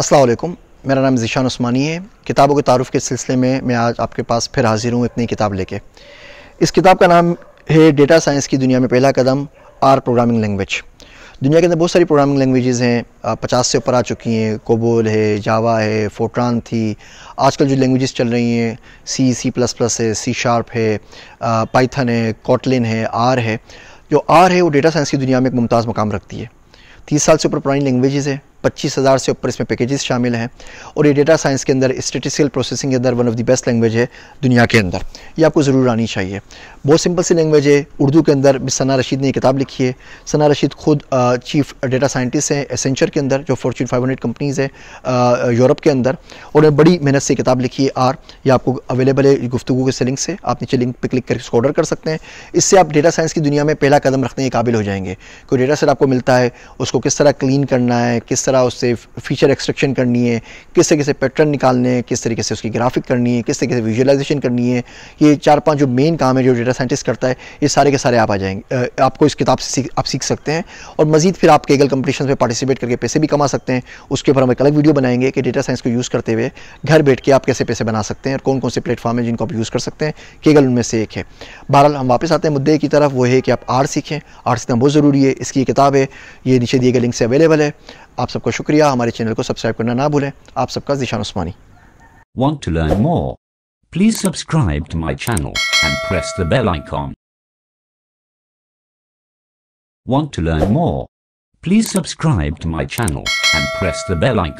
असलम मेरा नाम जीशान उस्मानी है किताबों के तारफ़ के सिलसिले में मैं आज आपके पास फिर हाज़िर हूँ इतनी किताब लेके इस किताब का नाम है डेटा साइंस की दुनिया में पहला कदम आर प्रोग्रामिंग लैंग्वेज दुनिया के अंदर बहुत सारी प्रोग्रामिंग लैंग्वेजेस हैं पचास से ऊपर आ चुकी हैं कोबोल है जावा है फोट्रान थी आजकल जो लैंग्वेजेस चल रही हैं सी सी प्लस प्लस है सी शार्प है पाइथन है कॉटलिन है आर है जो आर है वो डेटा साइंस की दुनिया में एक मुमताज़ मकाम रखती है तीस साल से ऊपर पुरानी लैंग्वेजेस है पच्चीस हज़ार से ऊपर इसमें पैकेजेस शामिल हैं और ये डेटा साइंस के अंदर स्टेटिस्टिकल प्रोसेसिंग के अंदर one of the best language है दुनिया के अंदर ये आपको ज़रूर आनी चाहिए बहुत सिंपल सी लैंग्वेज है उर्दू के अंदर मिस सना रशीद ने किताब लिखी है सना रशीद खुद चीफ डेटा साइंटिस्ट हैं एसेंचर के अंदर जो फॉर्चून हंड्रेड कंपनीज़ है यूरोप के अंदर और बड़ी मेहनत से किताब लिखी है आर यह आपको अवेलेबल है गुफ्तु के लिंक से आप नीचे लिंक पर क्लिक करके इसको ऑर्डर कर सकते हैं इससे आप डेटा साइंस की दुनिया में पहला कदम रखने के काबिल हो जाएंगे कोई डेटा सेट आपको मिलता है उसको किस तरह क्लीन करना है किस तरह सारा उससे फीचर एक्सट्रक्शन करनी है किस तरीके से पैटर्न निकालने हैं किस तरीके से उसकी ग्राफिक करनी है किस तरीके से विजुअलाइजेशन करनी है ये चार पांच जो मेन काम है जो डेटा साइंटिस्ट करता है ये सारे के सारे आप आ जाएंगे आपको इस किताब से सीख, आप सीख सकते हैं और मजीद फिर आप केगल कम्पटिशन में पार्टिसिपेट करके पैसे भी कमा सकते हैं उसके ऊपर हम एक अलग वीडियो बनाएंगे कि डेटा साइंस को यूज़ करते हुए घर बैठ के आप कैसे पैसे बना सकते हैं और कौन कौन से प्लेटफॉर्म है जिनको आप यूज़ कर सकते हैं केगल उनमें से एक है बहरहाल हम वापस आते हैं मुद्दे की तरफ वो है कि आप आर्ट सीखें आर्ट सीखना बहुत ज़रूरी है इसकी किताब है ये नीचे दिए गए लिंक से अवेलेबल है आप सबका शुक्रिया हमारे चैनल को सब्सक्राइब करना ना भूलें आप सबका Zeeshan Usmani want to learn more please subscribe to my channel and press the bell icon want to learn more please subscribe to my channel and press the bell icon